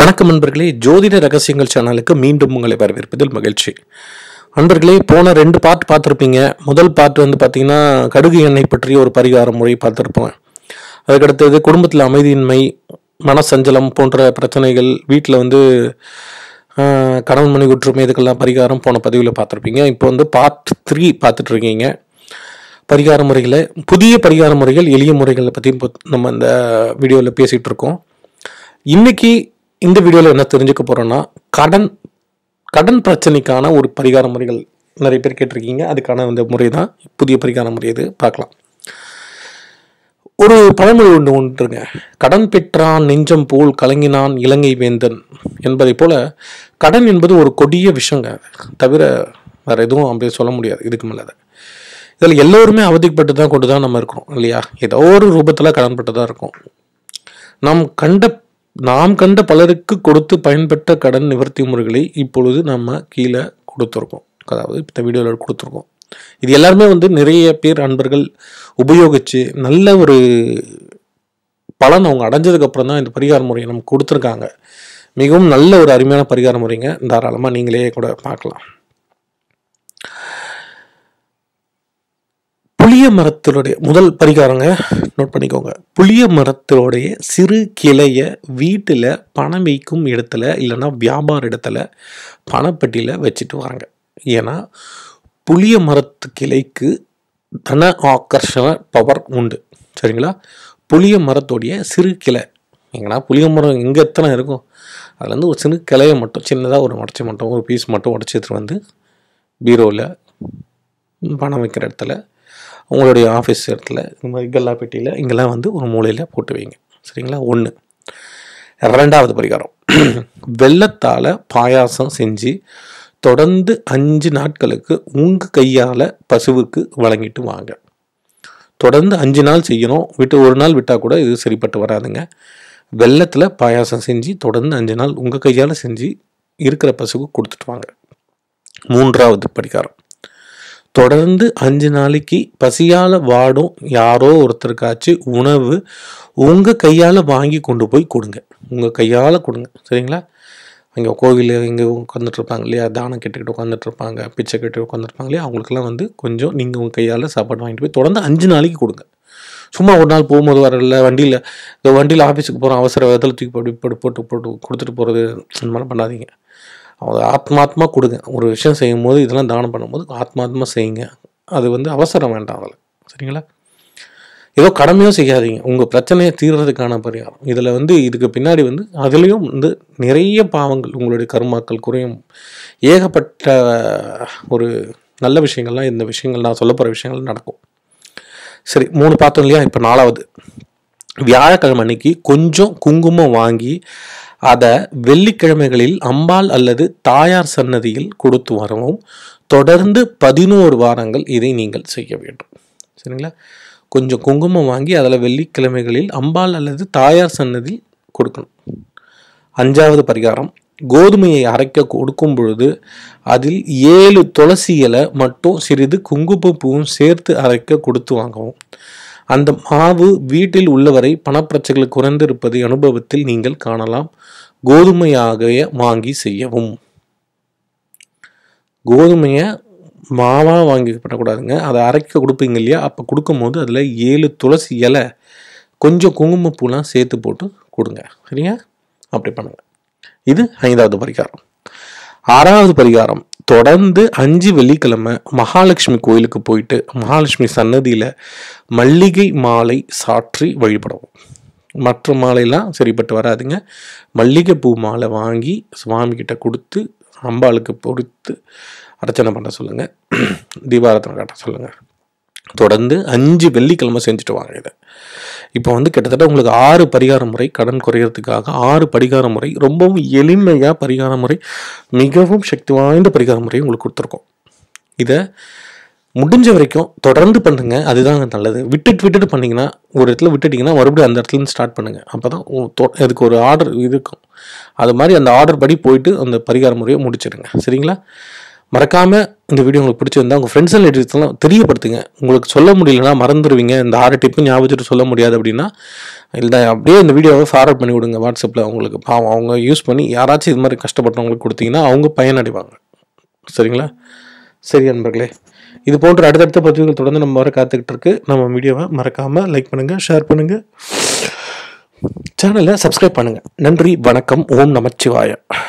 வணக்கம் நண்பர்களே ஜோதிட ரகசியங்கள் சேனலுக்கு மீண்டும் உங்களை வரவேற்பதில் மகிழ்ச்சி நண்பர்களே போன ரெண்டு பார்ட் பார்த்துருப்பீங்க முதல் பார்ட் வந்து பார்த்தீங்கன்னா கடுகு எண்ணெய் பற்றிய ஒரு பரிகார மொழி பார்த்துருப்போம் அதுக்கடுத்தது குடும்பத்தில் அமைதியின்மை மனசஞ்சலம் போன்ற பிரச்சனைகள் வீட்டில் வந்து கணவன் மணி ஒற்றுமை இதுக்கெல்லாம் பரிகாரம் போன பதிவில் பார்த்துருப்பீங்க இப்போ வந்து பார்ட் த்ரீ பார்த்துட்ருக்கீங்க பரிகார முறைகளை புதிய பரிகார முறைகள் எளிய முறைகளை பற்றியும் நம்ம இந்த வீடியோவில் பேசிகிட்டு இருக்கோம் இன்றைக்கி இந்த வீடியோவில் என்ன தெரிஞ்சுக்க போகிறோன்னா கடன் கடன் பிரச்சனைக்கான ஒரு பரிகார முறைகள் நிறைய பேர் கேட்டிருக்கீங்க அதுக்கான அந்த முறை தான் புதிய பரிகார முறை இது பார்க்கலாம் ஒரு பழமொழி ஒன்று ஒன்றுங்க கடன் பெற்றான் நெஞ்சம் போல் கலங்கினான் இலங்கை வேந்தன் என்பதை போல கடன் என்பது ஒரு கொடிய விஷயங்க தவிர வேறு எதுவும் அப்படி சொல்ல முடியாது இதுக்கு மேலே இதில் எல்லோருமே அவதிப்பட்டு தான் கொண்டு தான் நம்ம இருக்கிறோம் இல்லையா ஏதோ ஒரு ரூபத்தில் கடன்பட்டு தான் இருக்கும் நாம் கண்ட நாம் கண்ட பலருக்கு கொடுத்து பயன்பெற்ற கடன் நிவர்த்தி முறைகளை இப்பொழுது நம்ம கீழே கொடுத்துருக்கோம் அதாவது இந்த வீடியோவில் கொடுத்துருக்கோம் இது எல்லாருமே வந்து நிறைய பேர் அன்பர்கள் உபயோகித்து நல்ல ஒரு பலன் அவங்க அடைஞ்சதுக்கப்புறம் தான் இந்த பரிகார முறையை நமக்கு கொடுத்துருக்காங்க மிகவும் நல்ல ஒரு அருமையான பரிகார முறைங்க தாராளமாக நீங்களே கூட பார்க்கலாம் புளிய மரத்தினுடைய முதல் பரிகாரங்க நோட் பண்ணிக்கோங்க புளிய மரத்தினுடைய சிறு கிளையை வீட்டில் பணம் வைக்கும் இடத்துல இல்லைன்னா வியாபார இடத்துல பணப்பட்டியில் வச்சுட்டு வராங்க ஏன்னா புளிய மரத்து கிளைக்கு தன ஆக்கர்ஷண பவர் உண்டு சரிங்களா புளிய மரத்துடைய சிறு கிளை எங்கன்னா புளிய மரம் எங்கே எத்தனை இருக்கும் அதுலேருந்து ஒரு சின்ன கிளையை மட்டும் சின்னதாக ஒரு உடச்சி மட்டும் ஒரு பீஸ் மட்டும் உடச்சி எடுத்துகிட்டு வந்து பீரோவில் பணம் வைக்கிற இடத்துல உங்களுடைய ஆஃபீஸ் இடத்துல இந்த மாதிரி கல்லாப்பெட்டியில் இங்கெல்லாம் வந்து ஒரு மூலையில் போட்டு வைங்க சரிங்களா ஒன்று ரெண்டாவது பரிகாரம் வெள்ளத்தால் பாயாசம் செஞ்சு தொடர்ந்து அஞ்சு நாட்களுக்கு உங்கள் கையால் பசுவுக்கு வழங்கிட்டு வாங்க தொடர்ந்து அஞ்சு நாள் செய்யணும் விட்டு ஒரு நாள் விட்டால் கூட இது சரிப்பட்டு வராதுங்க வெள்ளத்தில் பாயாசம் செஞ்சு தொடர்ந்து அஞ்சு நாள் உங்கள் கையால் செஞ்சு இருக்கிற பசுவுக்கு கொடுத்துட்டு வாங்க மூன்றாவது பரிகாரம் தொடர்ந்து அஞ்சு நாளைக்கு பசியால் வாடும் யாரோ ஒருத்தருக்காச்சு உணவு உங்கள் கையால் வாங்கி கொண்டு போய் கொடுங்க உங்கள் கையால் கொடுங்க சரிங்களா அங்கே கோவில் இங்கே உட்காந்துட்ருப்பாங்க இல்லையா தானம் கேட்டுக்கிட்டு உட்காந்துட்ருப்பாங்க பிச்சை கேட்டு உட்காந்துருப்பாங்க இல்லையா அவங்களுக்குலாம் வந்து கொஞ்சம் நீங்கள் உங்கள் கையால் சாப்பாடு வாங்கிட்டு போய் தொடர்ந்து அஞ்சு நாளைக்கு கொடுங்க சும்மா ஒரு நாள் போகும்போது வரல வண்டியில் இந்த வண்டியில் ஆஃபீஸுக்கு போகிறோம் அவசர விதத்தில் தூக்கி போட்டு போட்டு போட்டு போட்டு கொடுத்துட்டு போகிறது இந்த மாதிரி பண்ணாதீங்க அவங்க ஆத்மாத்மா கொடுங்க ஒரு விஷயம் செய்யும்போது இதெல்லாம் தானம் பண்ணும்போது ஆத்மாத்மா செய்யுங்க அது வந்து அவசரம் வேண்டாம் அதில் சரிங்களா ஏதோ கடமையும் செய்யாதீங்க உங்கள் பிரச்சனையை தீர்றதுக்கான பரிகாரம் இதில் வந்து இதுக்கு பின்னாடி வந்து அதுலேயும் வந்து நிறைய பாவங்கள் உங்களுடைய கருமாக்கள் குறையும் ஏகப்பட்ட ஒரு நல்ல விஷயங்கள்லாம் இந்த விஷயங்கள் நான் சொல்ல போகிற விஷயங்கள் நடக்கும் சரி மூணு பார்த்தோம் இல்லையா இப்போ நாலாவது வியாழக்கிழமை அன்னைக்கு கொஞ்சம் குங்குமம் வாங்கி அதை வெள்ளிக்கிழமைகளில் அம்பாள் அல்லது தாயார் சன்னதியில் கொடுத்து வரவும் தொடர்ந்து பதினோரு வாரங்கள் இதை நீங்கள் செய்ய வேண்டும் சரிங்களா கொஞ்சம் குங்குமம் வாங்கி அதில் வெள்ளிக்கிழமைகளில் அம்பாள் அல்லது தாயார் சன்னதியில் கொடுக்கணும் அஞ்சாவது பரிகாரம் கோதுமையை அரைக்க கொடுக்கும் பொழுது அதில் ஏழு துளசி இலை மட்டும் சிறிது குங்குமப்பூவும் சேர்த்து அரைக்க கொடுத்து வாங்கவும் அந்த மாவு வீட்டில் உள்ளவரை பணப்பிரச்சைகள் குறைந்திருப்பதை அனுபவத்தில் நீங்கள் காணலாம் கோதுமையாகவே வாங்கி செய்யவும் கோதுமையை மாவாக வாங்கி பண்ணக்கூடாதுங்க அதை அரைக்க கொடுப்பீங்க இல்லையா அப்போ கொடுக்கும்போது அதில் ஏழு துளசி இலை கொஞ்சம் குங்குமப்பூலாம் சேர்த்து போட்டு கொடுங்க சரியா அப்படி பண்ணுங்கள் இது ஐந்தாவது பரிகாரம் ஆறாவது பரிகாரம் தொடர்ந்து அஞ்சு வெள்ளிக்கிழமை மகாலட்சுமி கோயிலுக்கு போயிட்டு மகாலட்சுமி சன்னதியில் மல்லிகை மாலை சாற்றி வழிபடவும் மற்ற மாலையெல்லாம் சரிப்பட்டு வராதுங்க மல்லிகை பூ மாலை வாங்கி சுவாமிக்கிட்ட கொடுத்து அம்பாளுக்கு பொறுத்து அர்ச்சனை பண்ண சொல்லுங்கள் தீபாரத்தனை காட்ட சொல்லுங்கள் தொடர்ந்து அஞ்சு வெள்ளிக்கிழமை செஞ்சுட்டு வாங்க இதை இப்போ வந்து கிட்டத்தட்ட உங்களுக்கு ஆறு பரிகார முறை கடன் குறையிறதுக்காக ஆறு பரிகார முறை ரொம்பவும் எளிமையாக பரிகார முறை மிகவும் சக்தி வாய்ந்த பரிகார முறை உங்களுக்கு கொடுத்துருக்கோம் இதை முடிஞ்ச வரைக்கும் தொடர்ந்து பண்ணுங்கள் அதுதான் நல்லது விட்டுட்டு விட்டுட்டு பண்ணிங்கன்னா ஒரு இடத்துல விட்டுட்டிங்கன்னா மறுபடியும் அந்த இடத்துலேருந்து ஸ்டார்ட் பண்ணுங்கள் அப்போ தான் அதுக்கு ஒரு ஆர்டர் இருக்கும் அது மாதிரி அந்த ஆர்டர் படி போயிட்டு அந்த பரிகார முறையை முடிச்சிடுங்க சரிங்களா மறக்காமல் இந்த வீடியோ உங்களுக்கு பிடிச்சிருந்தா உங்கள் ஃப்ரெண்ட்ஸ் அண்ட் ரிலேட்டிவ்ஸ்லாம் தெரியப்படுத்துங்க உங்களுக்கு சொல்ல முடியலன்னா மறந்துடுவீங்க இந்த ஆறு டிப்பும் ஞாபகத்துட்டு சொல்ல முடியாது அப்படின்னா இல்லை அப்படியே இந்த வீடியோவை ஃபார்வர்ட் பண்ணி விடுங்க வாட்ஸ்அப்பில் அவங்களுக்கு பாவம் அவங்க யூஸ் பண்ணி யாராச்சும் இது மாதிரி கஷ்டப்பட்டவங்களுக்கு கொடுத்தீங்கன்னா அவங்க பயனடைவாங்க சரிங்களா சரி நண்பர்களே இது போன்ற அடுத்தடுத்த பதிவுகள் தொடர்ந்து நம்ம வர காத்துக்கிட்டு இருக்கு நம்ம வீடியோவை மறக்காமல் லைக் பண்ணுங்கள் ஷேர் பண்ணுங்கள் சேனலை சப்ஸ்கிரைப் பண்ணுங்கள் நன்றி வணக்கம் ஓம் நமச்சிவாயம்